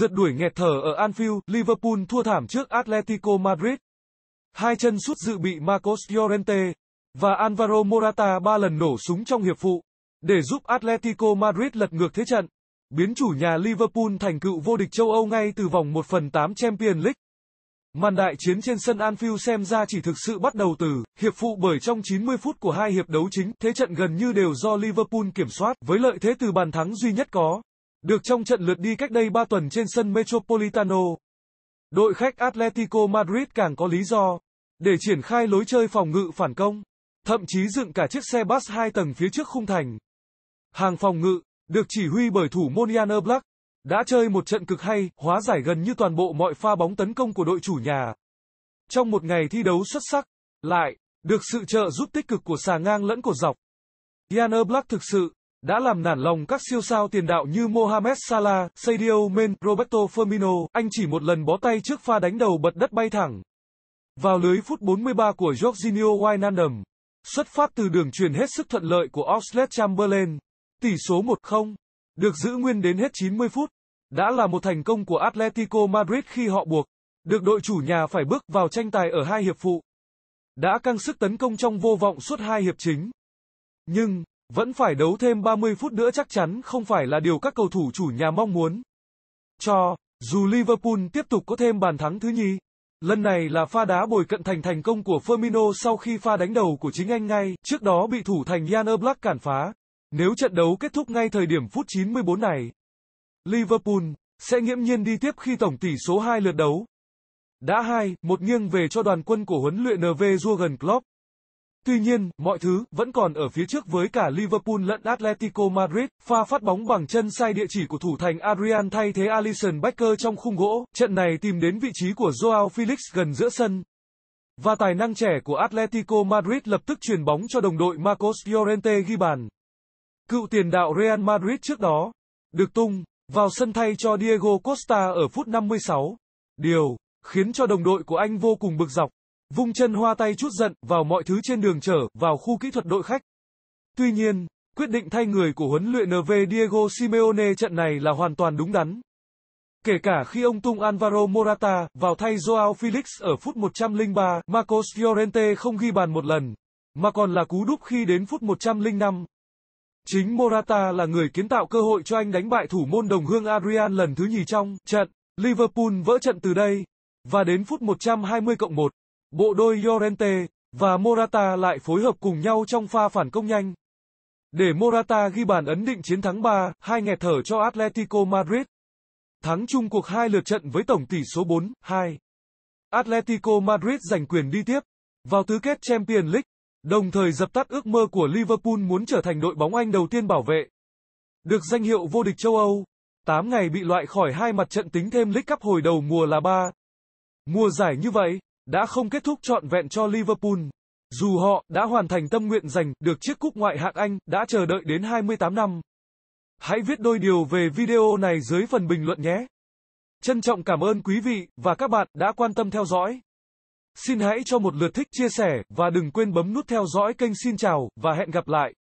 Rượt đuổi nghẹt thở ở Anfield, Liverpool thua thảm trước Atletico Madrid. Hai chân sút dự bị Marcos Llorente và Alvaro Morata ba lần nổ súng trong hiệp phụ để giúp Atletico Madrid lật ngược thế trận, biến chủ nhà Liverpool thành cựu vô địch châu Âu ngay từ vòng 1 phần 8 Champions League. Màn đại chiến trên sân Anfield xem ra chỉ thực sự bắt đầu từ hiệp phụ bởi trong 90 phút của hai hiệp đấu chính, thế trận gần như đều do Liverpool kiểm soát với lợi thế từ bàn thắng duy nhất có được trong trận lượt đi cách đây 3 tuần trên sân Metropolitano. Đội khách Atletico Madrid càng có lý do để triển khai lối chơi phòng ngự phản công, thậm chí dựng cả chiếc xe bus 2 tầng phía trước khung thành. Hàng phòng ngự được chỉ huy bởi thủ môn Jan Oblak, đã chơi một trận cực hay, hóa giải gần như toàn bộ mọi pha bóng tấn công của đội chủ nhà. Trong một ngày thi đấu xuất sắc, lại được sự trợ giúp tích cực của xà ngang lẫn của dọc. Jan Oblak thực sự đã làm nản lòng các siêu sao tiền đạo như Mohamed Salah, Sadio Mane, Roberto Firmino, anh chỉ một lần bó tay trước pha đánh đầu bật đất bay thẳng. Vào lưới phút 43 của Jorginho Wijnaldum, xuất phát từ đường truyền hết sức thuận lợi của Oxlade Chamberlain, tỷ số 1-0, được giữ nguyên đến hết 90 phút, đã là một thành công của Atletico Madrid khi họ buộc được đội chủ nhà phải bước vào tranh tài ở hai hiệp phụ. Đã căng sức tấn công trong vô vọng suốt hai hiệp chính. Nhưng, vẫn phải đấu thêm 30 phút nữa chắc chắn không phải là điều các cầu thủ chủ nhà mong muốn. Cho, dù Liverpool tiếp tục có thêm bàn thắng thứ nhì, lần này là pha đá bồi cận thành thành công của Firmino sau khi pha đánh đầu của chính anh ngay, trước đó bị thủ thành Jan Oblak cản phá. Nếu trận đấu kết thúc ngay thời điểm phút 94 này, Liverpool sẽ nghiễm nhiên đi tiếp khi tổng tỷ số 2 lượt đấu. Đã 2 một nghiêng về cho đoàn quân của huấn luyện NV Jurgen Klopp. Tuy nhiên, mọi thứ vẫn còn ở phía trước với cả Liverpool lẫn Atletico Madrid. Pha phát bóng bằng chân sai địa chỉ của thủ thành Adrian thay thế Alisson Becker trong khung gỗ. Trận này tìm đến vị trí của Joao Felix gần giữa sân. Và tài năng trẻ của Atletico Madrid lập tức truyền bóng cho đồng đội Marcos Llorente ghi bàn. Cựu tiền đạo Real Madrid trước đó được tung vào sân thay cho Diego Costa ở phút 56. Điều khiến cho đồng đội của anh vô cùng bực dọc vung chân hoa tay chút giận vào mọi thứ trên đường trở vào khu kỹ thuật đội khách. Tuy nhiên, quyết định thay người của huấn luyện NV Diego Simeone trận này là hoàn toàn đúng đắn. Kể cả khi ông tung Alvaro Morata vào thay Joao Felix ở phút 103, Marcos fiorente không ghi bàn một lần, mà còn là cú đúp khi đến phút 105. Chính Morata là người kiến tạo cơ hội cho anh đánh bại thủ môn đồng hương Adrian lần thứ nhì trong trận. Liverpool vỡ trận từ đây. Và đến phút 120 cộng 1, Bộ đôi Llorente và Morata lại phối hợp cùng nhau trong pha phản công nhanh. Để Morata ghi bàn ấn định chiến thắng 3, hai nghẹt thở cho Atletico Madrid. Thắng chung cuộc hai lượt trận với tổng tỷ số 4-2. Atletico Madrid giành quyền đi tiếp vào tứ kết Champions League, đồng thời dập tắt ước mơ của Liverpool muốn trở thành đội bóng Anh đầu tiên bảo vệ. Được danh hiệu vô địch châu Âu, 8 ngày bị loại khỏi hai mặt trận tính thêm League Cup hồi đầu mùa là 3. Mùa giải như vậy, đã không kết thúc trọn vẹn cho Liverpool. Dù họ đã hoàn thành tâm nguyện giành được chiếc cúp ngoại hạng Anh đã chờ đợi đến 28 năm. Hãy viết đôi điều về video này dưới phần bình luận nhé. Trân trọng cảm ơn quý vị và các bạn đã quan tâm theo dõi. Xin hãy cho một lượt thích chia sẻ và đừng quên bấm nút theo dõi kênh xin chào và hẹn gặp lại.